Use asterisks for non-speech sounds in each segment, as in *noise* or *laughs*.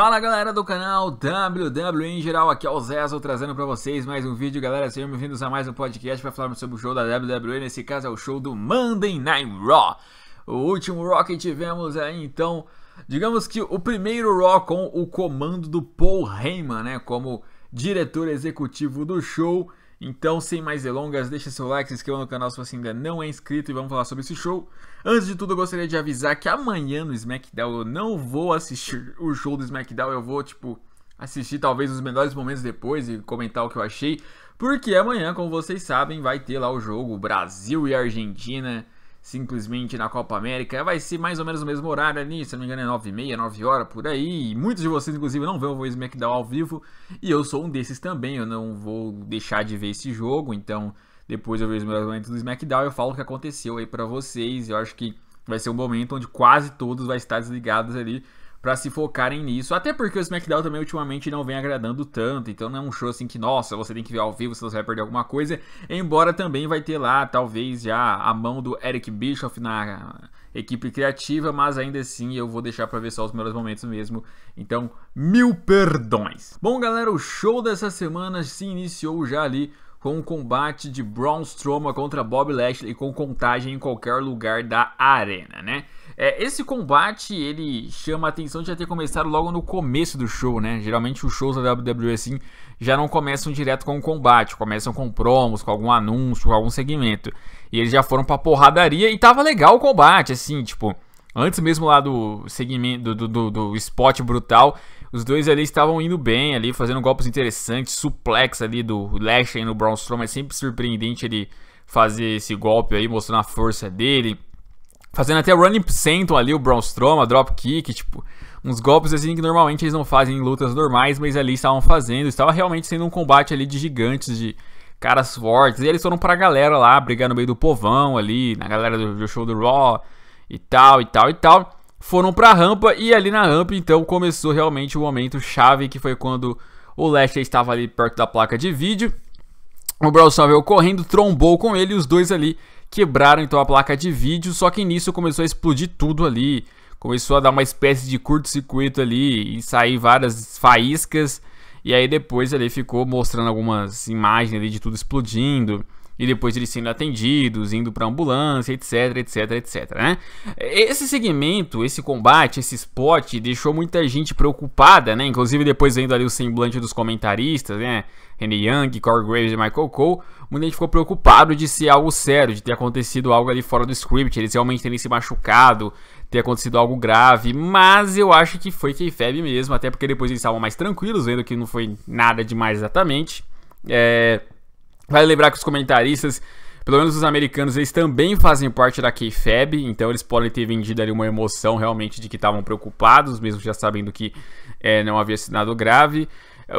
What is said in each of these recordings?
Fala galera do canal WW em geral, aqui é o Zezo trazendo para vocês mais um vídeo. Galera, sejam bem-vindos a mais um podcast para falarmos sobre o show da WWE, nesse caso é o show do Monday Night Raw. O último Raw que tivemos aí, então, digamos que o primeiro Raw com o comando do Paul Heyman, né, como diretor executivo do show. Então, sem mais delongas, deixa seu like, se inscreva no canal se você ainda não é inscrito e vamos falar sobre esse show. Antes de tudo, eu gostaria de avisar que amanhã no SmackDown eu não vou assistir o show do SmackDown, eu vou, tipo, assistir talvez os melhores momentos depois e comentar o que eu achei, porque amanhã, como vocês sabem, vai ter lá o jogo Brasil e Argentina simplesmente na Copa América. Vai ser mais ou menos o mesmo horário ali, se não me engano é 9h30, 9 horas por aí. Muitos de vocês, inclusive, não vão ver o SmackDown ao vivo e eu sou um desses também. Eu não vou deixar de ver esse jogo, então depois eu vejo os meus momentos do SmackDown e eu falo o que aconteceu aí para vocês. Eu acho que vai ser um momento onde quase todos vai estar desligados ali para se focarem nisso. Até porque o SmackDown também ultimamente não vem agradando tanto, então não é um show assim que, nossa, você tem que ver ao vivo se você vai perder alguma coisa. Embora também vai ter lá, talvez, já a mão do Eric Bischoff na equipe criativa, mas ainda assim eu vou deixar para ver só os melhores momentos mesmo. Então, mil perdões. Bom, galera, o show dessa semana se iniciou já ali com o combate de Braun Strowman contra Bob Lashley com contagem em qualquer lugar da arena, né? É, esse combate ele chama a atenção de já ter começado logo no começo do show, né? Geralmente os shows da WWE assim já não começam direto com o combate, começam com promos, com algum anúncio, com algum segmento. E eles já foram pra porradaria e tava legal o combate, assim, tipo antes mesmo lá do segmento do, do, do, spot brutal, os dois ali estavam indo bem ali, fazendo golpes interessantes, suplex ali do Lashley no Braun Strowman, é sempre surpreendente ele fazer esse golpe aí, mostrando a força dele, fazendo até running senton ali o Braun Strowman, drop kick, tipo, uns golpes assim que normalmente eles não fazem em lutas normais, mas ali estavam fazendo, estava realmente sendo um combate ali de gigantes, de caras fortes, e eles foram pra galera lá, brigar no meio do povão ali, na galera do, do show do Raw, e tal, e tal, e tal. Foram para a rampa e ali na rampa então começou realmente o momento chave que foi quando o Lester estava ali perto da placa de vídeo. O Brawlson veio correndo, trombou com ele e os dois ali quebraram então a placa de vídeo. Só que nisso começou a explodir tudo ali. Começou a dar uma espécie de curto-circuito ali e sair várias faíscas. E aí depois ali ficou mostrando algumas imagens ali de tudo explodindo e depois eles sendo atendidos, indo para ambulância, etc, etc, etc, né? Esse segmento, esse combate, esse spot deixou muita gente preocupada, né? Inclusive depois vendo ali o semblante dos comentaristas, né? Henry Young, Corey Graves e Michael Cole, muita gente ficou preocupado de ser algo sério, de ter acontecido algo ali fora do script, eles realmente terem se machucado, ter acontecido algo grave, mas eu acho que foi K-Fab mesmo, até porque depois eles estavam mais tranquilos, vendo que não foi nada demais exatamente. É... Vale lembrar que os comentaristas, pelo menos os americanos, eles também fazem parte da KFAB, então eles podem ter vendido ali uma emoção realmente de que estavam preocupados, mesmo já sabendo que é, não havia assinado grave.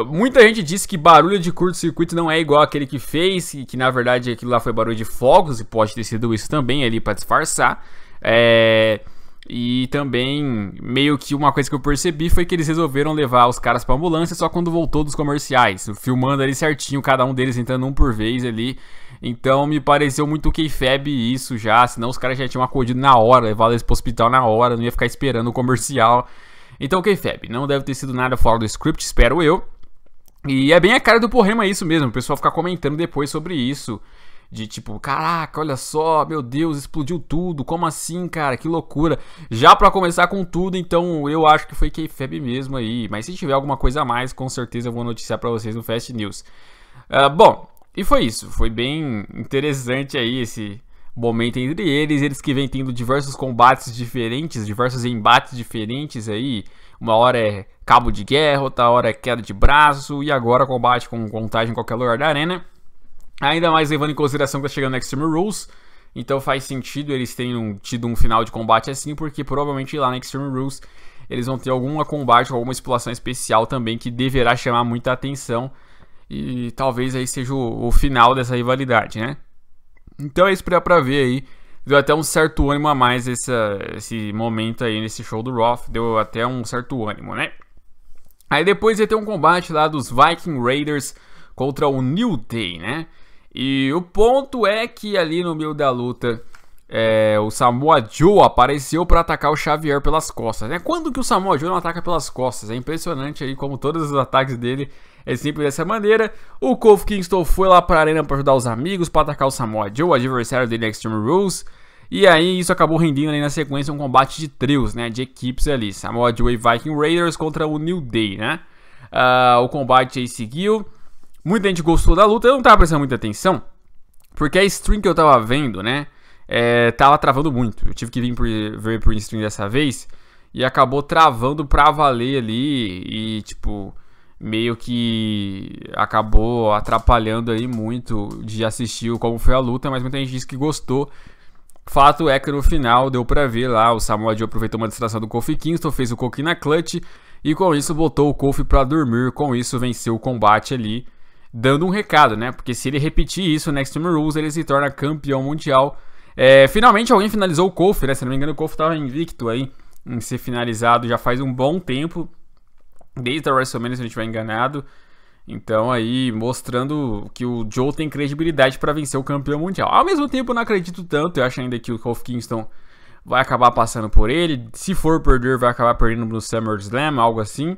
Muita gente disse que barulho de curto-circuito não é igual aquele que fez, e que na verdade aquilo lá foi barulho de fogos, e pode ter sido isso também ali para disfarçar. É... E também, meio que uma coisa que eu percebi foi que eles resolveram levar os caras pra ambulância só quando voltou dos comerciais, filmando ali certinho, cada um deles entrando um por vez ali. Então me pareceu muito K-Fab isso já, senão os caras já tinham acudido na hora, levado eles pro hospital na hora, não ia ficar esperando o comercial. Então K-Fab, não deve ter sido nada fora do script, espero eu. E é bem a cara do Porrema isso mesmo, o pessoal ficar comentando depois sobre isso de tipo, caraca, olha só, meu Deus, explodiu tudo, como assim, cara, que loucura. Já para começar com tudo, então eu acho que foi k mesmo aí, mas se tiver alguma coisa a mais, com certeza eu vou noticiar para vocês no Fast News. Uh, bom, e foi isso, foi bem interessante aí esse momento entre eles, eles que vêm tendo diversos combates diferentes, diversos embates diferentes aí, uma hora é cabo de guerra, outra hora é queda de braço, e agora combate com contagem em qualquer lugar da arena. Ainda mais levando em consideração que está chegando no Extreme Rules. Então faz sentido eles tenham tido um final de combate assim, porque provavelmente lá na Extreme Rules eles vão ter algum combate, alguma exploração especial também que deverá chamar muita atenção. E talvez aí seja o, o final dessa rivalidade, né? Então é isso pra, pra ver aí. Deu até um certo ânimo a mais essa, esse momento aí nesse show do Roth. Deu até um certo ânimo, né? Aí depois ia ter um combate lá dos Viking Raiders contra o New Day, né? E o ponto é que ali no meio da luta, é, o Samoa Joe apareceu para atacar o Xavier pelas costas. Né? Quando que o Samoa Joe não ataca pelas costas? É impressionante aí como todos os ataques dele é sempre dessa maneira. O Kofi Kingston foi lá para a arena para ajudar os amigos, para atacar o Samoa Joe, adversário dele Extreme Rules. E aí isso acabou rendendo ali na sequência um combate de trios, né, de equipes ali. Samoa Joe e Viking Raiders contra o New Day, né? Uh, o combate aí seguiu. Muita gente gostou da luta, eu não tava prestando muita atenção, porque a stream que eu tava vendo, né, é, tava travando muito. Eu tive que vir por, ver por stream dessa vez e acabou travando pra valer ali e, tipo, meio que acabou atrapalhando aí muito de assistir como foi a luta, mas muita gente disse que gostou. Fato é que no final deu pra ver lá, o Samuel Joe aproveitou uma distração do Kofi Kingston, fez o Kofi na clutch e com isso botou o Kofi pra dormir, com isso venceu o combate ali dando um recado, né? Porque se ele repetir isso next Extreme Rules, ele se torna campeão mundial. É, finalmente alguém finalizou o Kofi, né? Se não me engano, o Kofi estava invicto aí em ser finalizado já faz um bom tempo. Desde a WrestleMania, se a gente vai enganado. Então aí, mostrando que o Joe tem credibilidade para vencer o campeão mundial. Ao mesmo tempo, eu não acredito tanto. Eu acho ainda que o Kofi Kingston vai acabar passando por ele. Se for perder, vai acabar perdendo no SummerSlam, algo assim.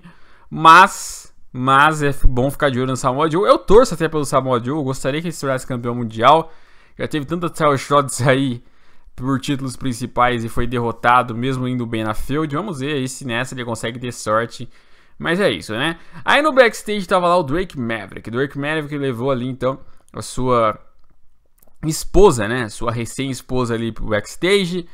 Mas mas é bom ficar de olho no Samoa Joe. Eu torço até pelo Samoa Joe. Eu gostaria que ele se tornasse campeão mundial. Já teve tanta title shots aí por títulos principais e foi derrotado, mesmo indo bem na field. Vamos ver aí se nessa ele consegue ter sorte. Mas é isso, né? Aí no backstage tava lá o Drake Maverick. Drake Maverick levou ali, então, a sua esposa, né? Sua recém-esposa ali pro backstage.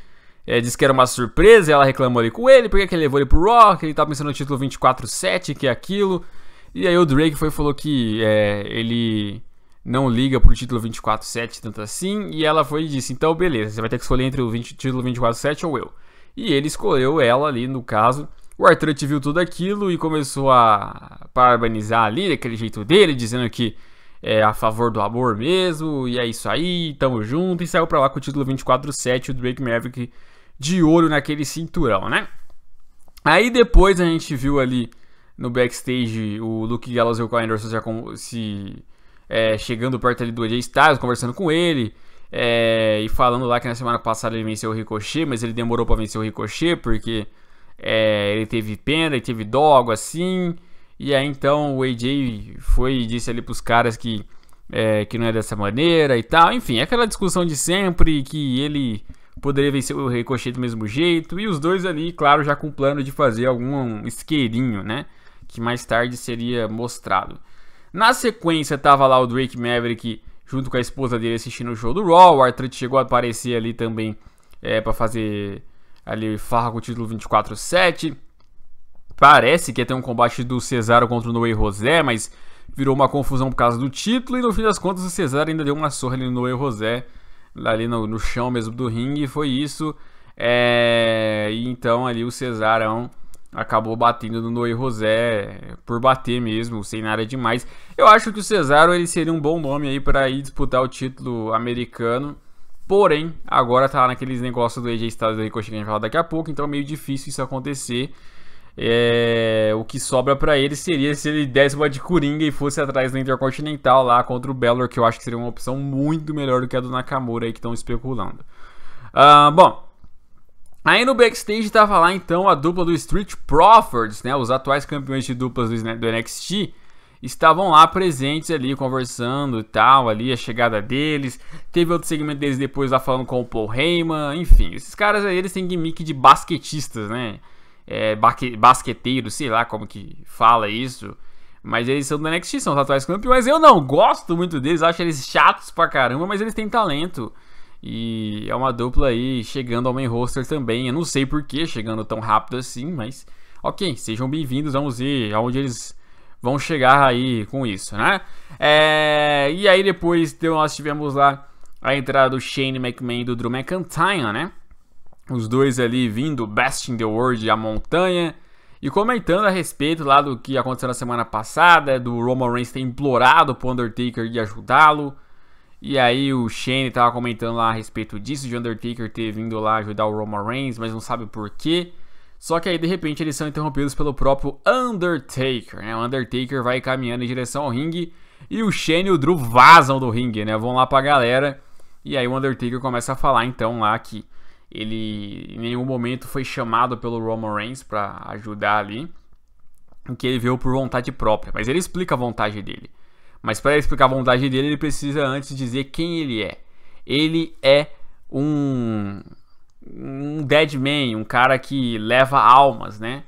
É, disse que era uma surpresa, ela reclamou ali com ele, porque que ele levou ele pro Rock. ele tava tá pensando no título 24-7, que é aquilo... E aí o Drake foi falou que é, ele não liga pro título 24/7 tanto assim, e ela foi e disse: "Então beleza, você vai ter que escolher entre o 20, título 24/7 ou eu". E ele escolheu ela ali no caso. O Artrante viu tudo aquilo e começou a parabenizar ali daquele jeito dele, dizendo que é a favor do amor mesmo, e é isso aí, tamo junto, e saiu pra lá com o título 24/7, o Drake Maverick de olho naquele cinturão, né? Aí depois a gente viu ali no backstage o Luke Gallows e o Kyle Anderson já com, se é, chegando perto ali do AJ Styles, conversando com ele. É, e falando lá que na semana passada ele venceu o Ricochet, mas ele demorou para vencer o Ricochet porque é, ele teve pena, ele teve dó, algo assim. E aí então o AJ foi e disse ali pros caras que, é, que não é dessa maneira e tal. Enfim, é aquela discussão de sempre que ele poderia vencer o Ricochet do mesmo jeito. E os dois ali, claro, já com o plano de fazer algum isqueirinho, né? que mais tarde seria mostrado. Na sequência estava lá o Drake Maverick junto com a esposa dele assistindo o show do Raw. O Arthur chegou a aparecer ali também é, para fazer ali farra com o título 24/7. Parece que ia ter um combate do Cesaro contra o Noé Rosé, mas virou uma confusão por causa do título e no fim das contas o Cesaro ainda deu uma surra ali no Noé Rosé, ali no, no, chão mesmo do ringue e foi isso. É, então ali o Cesarão acabou batendo no José por bater mesmo, sem nada demais. Eu acho que o Cesaro ele seria um bom nome aí para ir disputar o título americano. Porém, agora tá naqueles negócios do AJ Styles aí que eu cheguei a falar daqui a pouco, então é meio difícil isso acontecer. É, o que sobra para ele seria se ele desse uma de Coringa e fosse atrás do Intercontinental lá contra o Bellor, que eu acho que seria uma opção muito melhor do que a do Nakamura aí que estão especulando. Uh, bom, Aí no backstage tava lá então a dupla do Street Profits, né? Os atuais campeões de duplas do, NXT estavam lá presentes ali, conversando e tal, ali a chegada deles. Teve outro segmento deles depois lá falando com o Paul Heyman, enfim. Esses caras aí, eles têm gimmick de basquetistas, né? É, basqueteiros, sei lá como que fala isso. Mas eles são do NXT, são os atuais campeões. Eu não gosto muito deles, acho eles chatos pra caramba, mas eles têm talento. E é uma dupla aí chegando ao main roster também. Eu não sei por que chegando tão rápido assim, mas ok, sejam bem-vindos. Vamos ver aonde eles vão chegar aí com isso, né? É... E aí depois então, nós tivemos lá a entrada do Shane McMahon e do Drew McIntyre, né? Os dois ali vindo Best in the World a montanha e comentando a respeito lá do que aconteceu na semana passada, do Roman Reigns ter implorado pro Undertaker de ajudá-lo. E aí o Shane tava comentando lá a respeito disso, de Undertaker ter vindo lá ajudar o Roman Reigns, mas não sabe por quê. Só que aí de repente eles são interrompidos pelo próprio Undertaker, né? O Undertaker vai caminhando em direção ao ringue e o Shane e o Drew vazam do ringue, né? Vão lá pra galera. E aí o Undertaker começa a falar então lá que ele em nenhum momento foi chamado pelo Roman Reigns para ajudar ali, que ele veio por vontade própria, mas ele explica a vontade dele. Mas para explicar a vontade dele, ele precisa antes dizer quem ele é. Ele é um, um dead man, um cara que leva almas, né?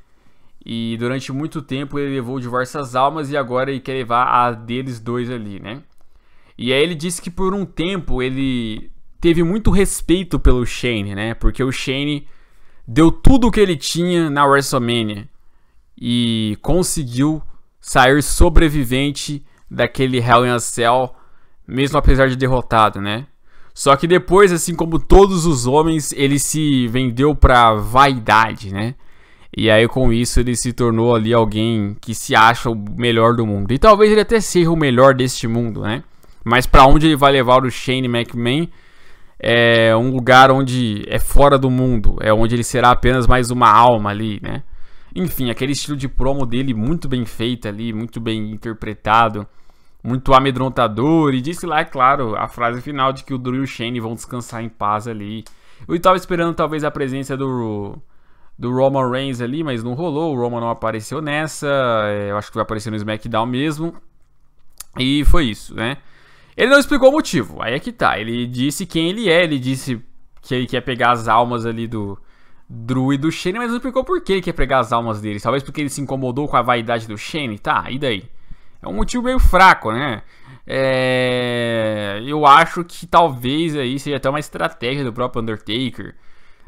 E durante muito tempo ele levou diversas almas e agora ele quer levar a deles dois ali, né? E aí ele disse que por um tempo ele teve muito respeito pelo Shane, né? Porque o Shane deu tudo o que ele tinha na WrestleMania e conseguiu sair sobrevivente daquele Hell in a Cell, mesmo apesar de derrotado, né? Só que depois, assim como todos os homens, ele se vendeu para vaidade, né? E aí com isso ele se tornou ali alguém que se acha o melhor do mundo. E talvez ele até seja o melhor deste mundo, né? Mas para onde ele vai levar o Shane McMahon é um lugar onde é fora do mundo, é onde ele será apenas mais uma alma ali, né? Enfim, aquele estilo de promo dele muito bem feito ali, muito bem interpretado muito amedrontador. E disse lá, é claro, a frase final de que o Drew e o Shane vão descansar em paz ali. Eu estava esperando talvez a presença do, do Roman Reigns ali, mas não rolou. O Roman não apareceu nessa. É, eu acho que vai aparecer no SmackDown mesmo. E foi isso, né? Ele não explicou o motivo. Aí é que tá. Ele disse quem ele é. Ele disse que ele quer pegar as almas ali do Drew e do Shane, mas não explicou por que ele quer pegar as almas dele Talvez porque ele se incomodou com a vaidade do Shane, tá? E daí? É um motivo meio fraco, né? É, eu acho que talvez aí seja até uma estratégia do próprio Undertaker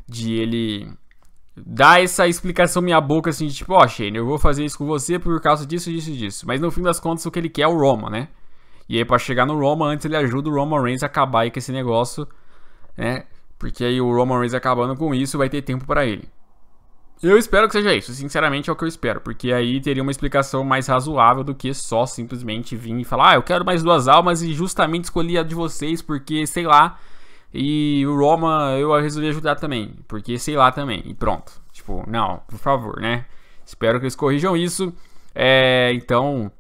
de ele dar essa explicação minha boca assim de tipo, ó, oh, Shane, eu vou fazer isso com você por causa disso, disso, e disso. Mas no fim das contas o que ele quer é o Roma, né? E aí para chegar no Roma antes ele ajuda o Roman Reigns a acabar aí com esse negócio, né? Porque aí o Roman Reigns acabando com isso vai ter tempo para ele. Eu espero que seja isso, sinceramente é o que eu espero, porque aí teria uma explicação mais razoável do que só simplesmente vir e falar, ah, eu quero mais duas almas e justamente escolhi a de vocês porque, sei lá, e o Roma eu resolvi ajudar também, porque sei lá também, e pronto. Tipo, não, por favor, né? Espero que eles corrijam isso. É, então,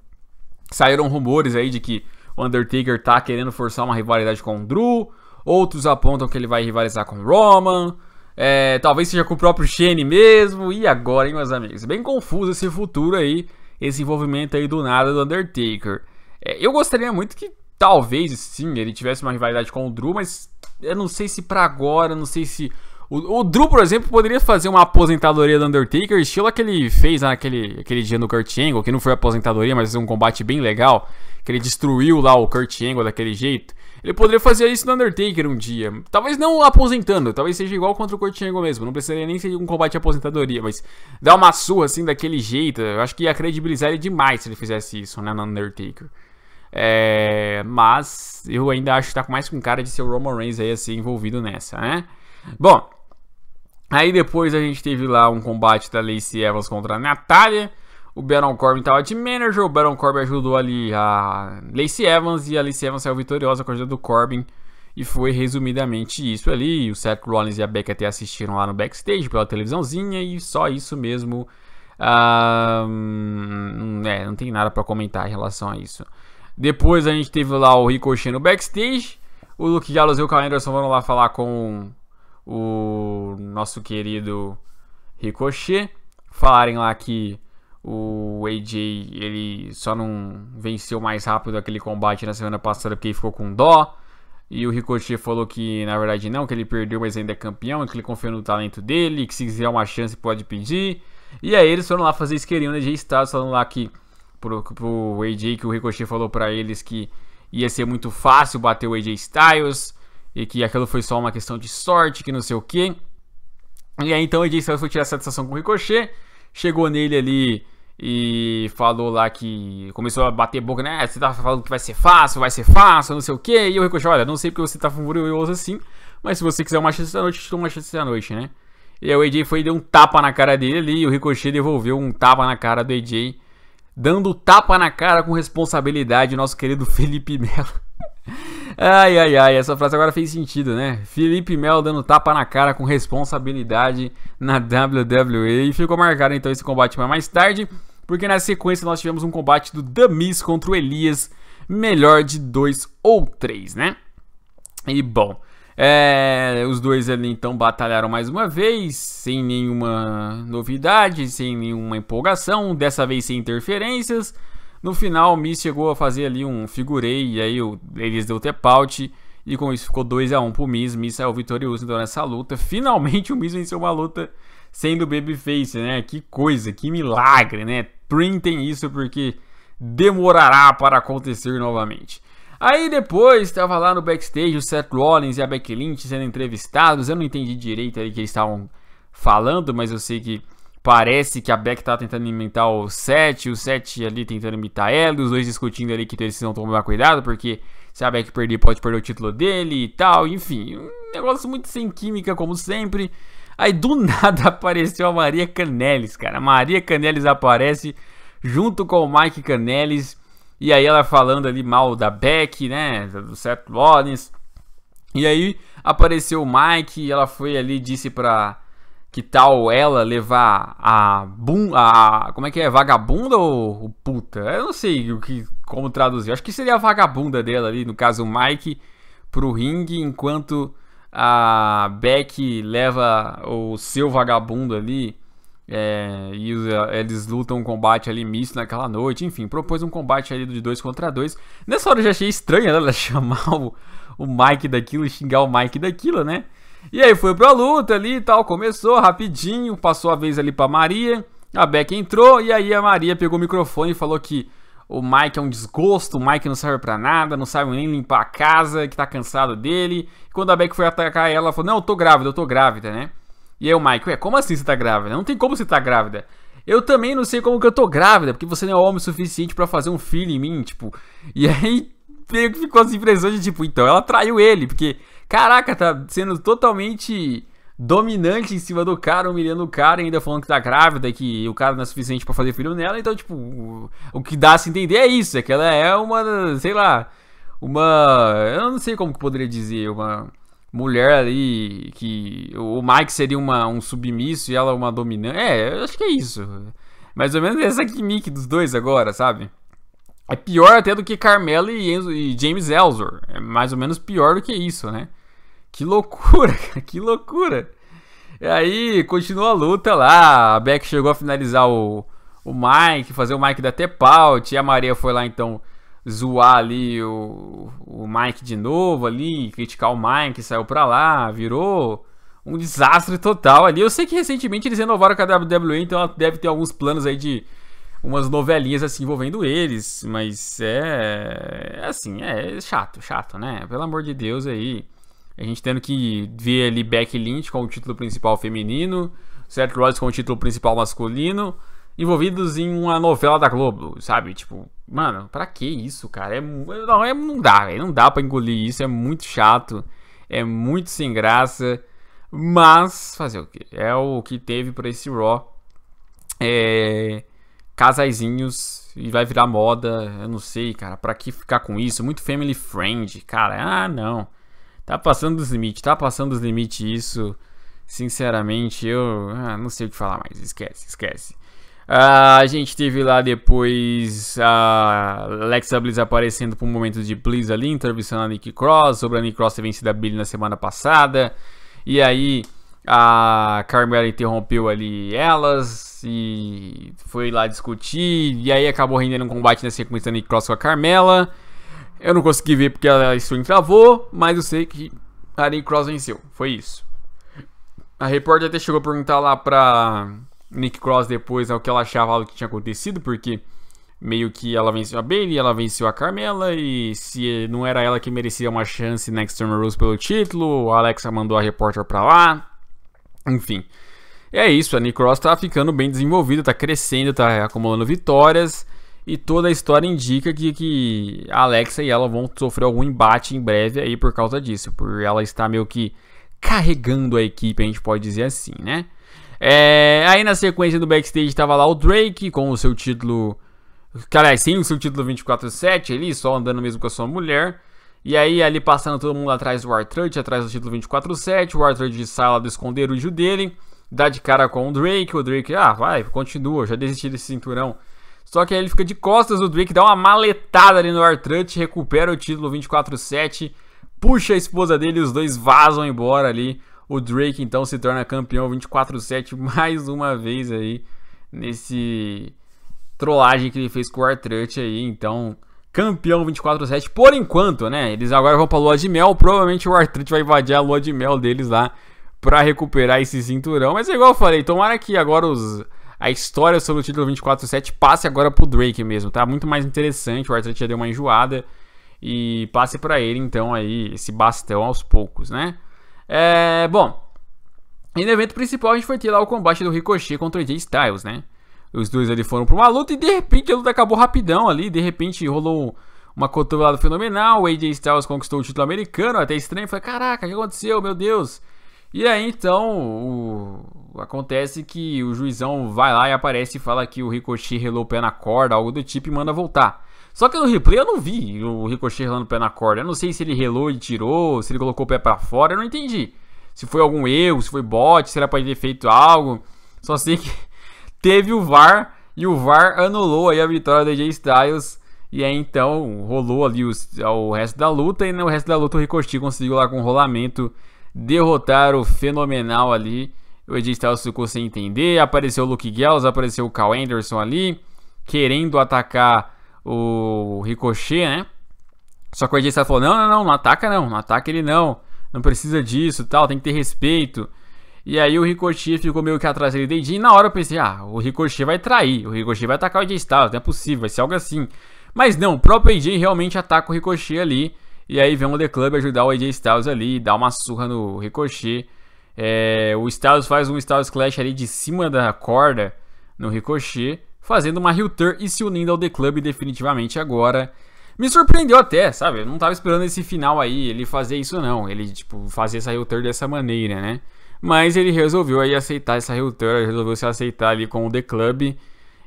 saíram rumores aí de que o Undertaker tá querendo forçar uma rivalidade com o Drew, outros apontam que ele vai rivalizar com o Roman. É, talvez seja com o próprio Shane mesmo. E agora, hein, meus amigos? Bem confuso esse futuro aí, esse envolvimento aí do nada do Undertaker. É, eu gostaria muito que talvez sim ele tivesse uma rivalidade com o Drew, mas eu não sei se para agora, não sei se o, o, Drew, por exemplo, poderia fazer uma aposentadoria do Undertaker, estilo aquele fez naquele né, aquele dia no Kurt Angle, que não foi aposentadoria, mas um combate bem legal, que ele destruiu lá o Kurt Angle daquele jeito. Ele poderia fazer isso no Undertaker um dia. Talvez não aposentando, talvez seja igual contra o Kurt Angle mesmo. Não precisaria nem ser um combate de aposentadoria, mas dar uma surra assim daquele jeito, eu acho que ia credibilizar ele demais se ele fizesse isso, né, no Undertaker. É, mas eu ainda acho que tá mais com cara de ser o Roman Reigns aí assim envolvido nessa, né? Bom, Aí depois a gente teve lá um combate da Lacey Evans contra a Natália. O Baron Corbin estava de manager. O Baron Corbin ajudou ali a Lacey Evans. E a Lacey Evans saiu vitoriosa com a ajuda do Corbin. E foi resumidamente isso ali. O Seth Rollins e a Becky até assistiram lá no backstage pela televisãozinha. E só isso mesmo. é, não tem nada para comentar em relação a isso. Depois a gente teve lá o Ricochet no backstage. O Luke Gallows e o Carl Anderson foram lá falar com o nosso querido Ricochet, falarem lá que o AJ ele só não venceu mais rápido aquele combate na semana passada porque ele ficou com dó. E o Ricochet falou que na verdade não, que ele perdeu, mas ainda é campeão, que ele confia no talento dele, que se quiser uma chance pode pedir. E aí eles foram lá fazer isqueirinho no AJ Styles, falando lá que pro, pro AJ que o Ricochet falou para eles que ia ser muito fácil bater o AJ Styles e que aquilo foi só uma questão de sorte, que não sei o quê. E aí então o AJ Styles foi tirar satisfação com o Ricochet, chegou nele ali e falou lá que começou a bater boca, né? Ah, você tá falando que vai ser fácil, vai ser fácil, não sei o quê. E o Ricochet, olha, não sei porque você tá furioso assim, mas se você quiser uma chance da noite, dou uma chance da noite, né? E aí o AJ foi e deu um tapa na cara dele ali, e o Ricochet devolveu um tapa na cara do AJ, dando tapa na cara com responsabilidade, nosso querido *laughs* Felipe Melo. Ai, ai, ai, essa frase agora fez sentido, né? Felipe Mel dando tapa na cara com responsabilidade na WWE. E ficou marcado então esse combate para mais tarde, porque na sequência nós tivemos um combate do Damis contra o Elias, melhor de dois ou três, né? E bom, é, os dois ali então batalharam mais uma vez, sem nenhuma novidade, sem nenhuma empolgação, dessa vez sem interferências. No final, o Miss chegou a fazer ali um figurei e aí o Davis deu tap E com isso ficou 2 a 1 um pro Miz. Miz saiu vitorioso então nessa luta. Finalmente o Miz venceu uma luta sendo babyface, né? Que coisa, que milagre, né? Printem isso porque demorará para acontecer novamente. Aí depois estava lá no backstage o Seth Rollins e a Becky Lynch sendo entrevistados. Eu não entendi direito o que eles estavam falando, mas eu sei que Parece que a Beck tá tentando imitar o 7, o 7 ali tentando imitar ela, os dois discutindo ali que eles precisam tomar cuidado, porque se a Beck perder, pode perder o título dele e tal, enfim, um negócio muito sem química, como sempre. Aí do *laughs* nada apareceu a Maria Canelis, cara. A Maria Canelis aparece junto com o Mike Canelis, e aí ela falando ali mal da Beck, né, do Seth Rollins. E aí apareceu o Mike, e ela foi ali disse pra que tal ela levar a bum, a como é que é, vagabunda ou, ou puta? Eu não sei o que como traduzir. Acho que seria a vagabunda dela ali, no caso o Mike pro ringue enquanto a Beck leva o seu vagabundo ali é, e eles lutam um combate ali misto naquela noite. Enfim, propôs um combate ali de dois contra dois. Nessa hora eu já achei estranho ela *laughs* chamar o, o Mike daquilo e xingar o Mike daquilo, né? E aí foi pra luta ali e tal, começou rapidinho, passou a vez ali pra Maria. A Beck entrou e aí a Maria pegou o microfone e falou que o Mike é um desgosto, o Mike não serve para nada, não sabe nem limpar a casa, que tá cansado dele. E quando a Beck foi atacar ela, ela falou: Não, eu tô grávida, eu tô grávida, né? E aí o Mike, ué, como assim você tá grávida? Não tem como você tá grávida. Eu também não sei como que eu tô grávida, porque você não é homem o suficiente para fazer um filho em mim, tipo. E aí *laughs* ficou essa impressão de tipo, então ela traiu ele, porque Caraca, tá sendo totalmente dominante em cima do cara, humilhando o cara, ainda falando que tá grávida e que o cara não é suficiente para fazer filho nela. Então, tipo, o, o que dá a se entender é isso, é que ela é uma, sei lá, uma, eu não sei como que poderia dizer, uma mulher ali que o Mike seria uma, um submisso e ela uma dominante. É, eu acho que é isso. Mais ou menos essa gimmick dos dois agora, sabe? É pior até do que Carmelo e, Enzo, e James Elzor. É mais ou menos pior do que isso, né? Que loucura, *laughs* que loucura. E aí, continua a luta lá. A Beck chegou a finalizar o, o Mike, fazer o Mike dar até pau. a Maria foi lá então zoar ali o, o Mike de novo ali, criticar o Mike, saiu pra lá, virou um desastre total ali. Eu sei que recentemente eles renovaram com a WWE, então ela deve ter alguns planos aí de umas novelinhas assim envolvendo eles, mas é, é assim, é chato, chato, né? Pelo amor de Deus aí. A gente tendo que ver ali Beck Lynch com o título principal feminino, Seth Rollins com o título principal masculino, envolvidos em uma novela da Globo, sabe? Tipo, mano, pra que isso, cara? É, não, é, não dá, não dá pra engolir isso, é muito chato, é muito sem graça, mas fazer o quê? É o que teve pra esse Raw. É, Casaisinhos e vai virar moda. Eu não sei, cara, para que ficar com isso? Muito family friend, cara. Ah, não. Tá passando dos limites, tá passando dos limites isso. Sinceramente, eu ah, não sei o que falar mais. Esquece, esquece. Ah, a gente teve lá depois a Alexa Bliss aparecendo por um momento de Bliss ali, entrevistando a Nick Cross, sobre a Nick Cross ter vencido a Billy na semana passada. E aí a Carmela interrompeu ali elas e foi lá discutir. E aí acabou rendendo um combate na sequência da Cross com a Carmela. Eu não consegui ver porque ela stream travou, mas eu sei que a Nick Cross venceu. Foi isso. A repórter até chegou a perguntar lá pra Nick Cross depois né, o que ela achava do que tinha acontecido, porque meio que ela venceu a Bailey, ela venceu a Carmela e se não era ela que merecia uma chance next Extreme Rules pelo título, a Alexa mandou a repórter pra lá. Enfim. É isso, a Nicross tá ficando bem desenvolvida, tá crescendo, tá acumulando vitórias. E toda a história indica que, que a Alexa e ela vão sofrer algum embate em breve aí por causa disso. Por ela estar meio que carregando a equipe, a gente pode dizer assim, né? É, aí na sequência do backstage estava lá o Drake com o seu título. Cara, sim, o seu título 24-7 ali, só andando mesmo com a sua mulher. E aí, ali passando todo mundo atrás do Arthur, atrás do título 24-7, o Arthur sai lá do esconderijo dele, dá de cara com o Drake, o Drake, ah, vai, continua, já desisti desse cinturão. Só que aí ele fica de costas, o Drake dá uma maletada ali no Arthur, recupera o título 24-7, puxa a esposa dele, os dois vazam embora ali. O Drake então se torna campeão 24-7 mais uma vez aí, nesse trollagem que ele fez com o Arthur aí, então campeão 24/7 por enquanto, né? Eles agora vão para lua de mel, provavelmente o Artrite vai invadir a lua de mel deles lá para recuperar esse cinturão. Mas é igual eu falei, tomara que agora os a história sobre o título 24/7 passe agora pro Drake mesmo, tá? Muito mais interessante, o Artrite já deu uma enjoada e passe para ele então aí esse bastão aos poucos, né? É, bom, e no evento principal a gente foi ter lá o combate do Ricochet contra o AJ Styles, né? Os dois ali foram pra uma luta e de repente a luta acabou rapidão ali. De repente rolou uma cotovelada fenomenal. O AJ Styles conquistou o título americano. Até estranho. Falei, caraca, o que aconteceu? Meu Deus. E aí então o... acontece que o juizão vai lá e aparece e fala que o Ricochet relou o pé na corda, algo do tipo, e manda voltar. Só que no replay eu não vi o Ricochet relando o pé na corda. Eu não sei se ele relou e tirou, se ele colocou o pé para fora, eu não entendi. Se foi algum erro, se foi bot, se era pra ele ter feito algo. Só sei que teve o VAR e o VAR anulou aí a vitória do AJ Styles. E aí então rolou ali os, o resto da luta. E no resto da luta o Ricochet conseguiu lá com o rolamento derrotar o fenomenal ali. O AJ Styles ficou sem entender. Apareceu o Luke Gels, apareceu o Cal Anderson ali, querendo atacar o Ricochet, né? Só que o AJ Styles falou: não, não, não, não ataca não, não ataca ele não. Não precisa disso tal, tem que ter respeito. E aí o Ricochet ficou meio que atrás dele, Deidinho. E na hora eu pensei, ah, o Ricochet vai trair, o Ricochet vai atacar o AJ Styles, não é possível, vai ser algo assim. Mas não, o próprio AJ realmente ataca o Ricochet ali. E aí vem o The Club ajudar o AJ Styles ali, dá uma surra no Ricochet. É, o Styles faz um Styles Clash ali de cima da corda no Ricochet, fazendo uma heel turn e se unindo ao The Club definitivamente agora. Me surpreendeu até, sabe? Eu não tava esperando esse final aí, ele fazer isso não, ele tipo fazer essa heel turn dessa maneira, né? Mas ele resolveu aí aceitar essa ruptura, resolveu se aceitar ali com o The Club.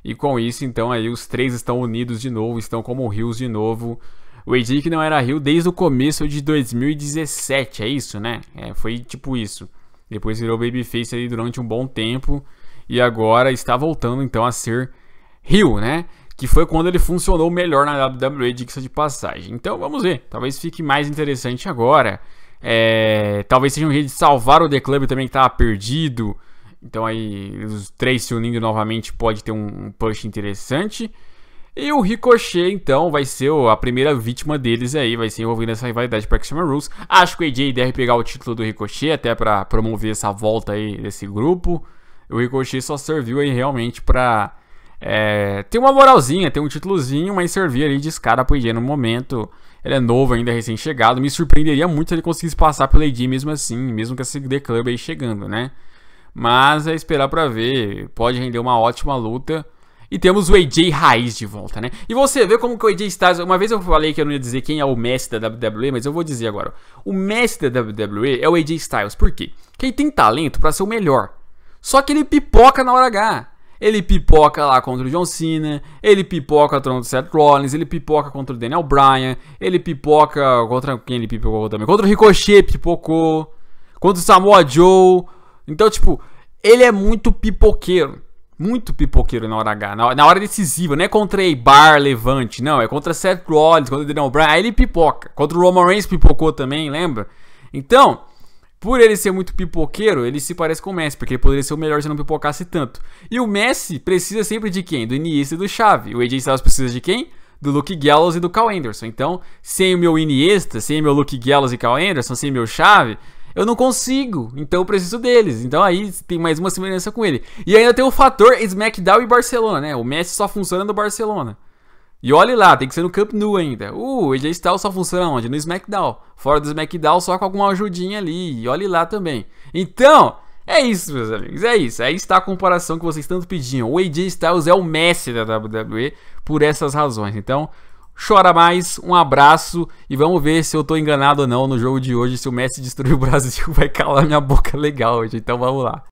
E com isso, então, aí os três estão unidos de novo, estão como rios de novo. O AJ que não era rio desde o começo de 2017, é isso, né? É, foi tipo isso. Depois virou babyface ali durante um bom tempo. E agora está voltando, então, a ser rio, né? que foi quando ele funcionou melhor na WWE, diga de passagem. Então vamos ver, talvez fique mais interessante agora. É, talvez seja um jeito de salvar o The Club também que estava perdido. Então aí os três se unindo novamente pode ter um push interessante. E o Ricochet, então, vai ser a primeira vítima deles aí, vai ser envolvido nessa rivalidade para Extreme Rules. Acho que o AJ deve pegar o título do Ricochet, até para promover essa volta aí desse grupo. O Ricochet só serviu aí realmente para é, ter uma moralzinha, ter um títulozinho, mas servir ali de escada para o AJ no momento. Ele é novo ainda, recém-chegado. Me surpreenderia muito se ele conseguisse passar pela AD mesmo assim, mesmo com esse The Club aí chegando, né? Mas é esperar para ver. Pode render uma ótima luta. E temos o AJ Raiz de volta, né? E você vê como que o AJ Styles... Uma vez eu falei que eu não ia dizer quem é o mestre da WWE, mas eu vou dizer agora. O mestre da WWE é o AJ Styles. Por quê? Porque ele tem talento para ser o melhor. Só que ele pipoca na hora H. Ele pipoca lá contra o John Cena, ele pipoca contra o Seth Rollins, ele pipoca contra o Daniel Bryan, ele pipoca contra quem ele pipocou também? Contra o Ricochet pipocou, contra o Samoa Joe. Então, tipo, ele é muito pipoqueiro. Muito pipoqueiro na hora H, na, hora decisiva, não é contra Eibar, Levante, não, é contra Seth Rollins, contra o Daniel Bryan, aí ele pipoca. Contra o Roman Reigns pipocou também, lembra? Então, por ele ser muito pipoqueiro, ele se parece com o Messi, porque ele poderia ser o melhor se não pipocasse tanto. E o Messi precisa sempre de quem? Do Iniesta e do Xavi. O AJ Styles precisa de quem? Do Luke Gallows e do Cal Anderson. Então, sem o meu Iniesta, sem meu Luke Gallows e Cal Anderson, sem o meu Xavi, eu não consigo, então eu preciso deles. Então aí tem mais uma semelhança com ele. E ainda tem o fator SmackDown e Barcelona, né? O Messi só funciona no Barcelona. E olhe lá, tem que ser no Camp Nou ainda. Uh, o AJ Styles só funciona onde? No SmackDown. Fora do SmackDown, só com alguma ajudinha ali. E olhe lá também. Então, é isso, meus amigos. É isso. Aí está a comparação que vocês tanto pediam. O AJ Styles é o Messi da WWE por essas razões. Então, chora mais, um abraço e vamos ver se eu estou enganado ou não no jogo de hoje. Se o Messi destruir o *laughs* Brasil, vai calar minha boca legal hoje. Então, vamos lá.